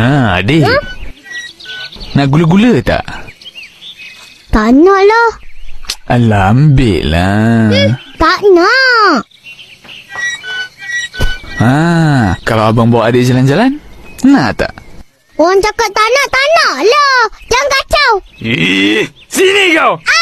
Ha, ade. Hmm? Nak gula-gula tak? Tak nak lah. Alah, ambil lah. Hmm, tak nak. Ha, kalau abang bawa adik jalan-jalan, nak tak? Orang cakap tak nak, tak nak lah. Jangan kacau. Eh, sini kau. Ah!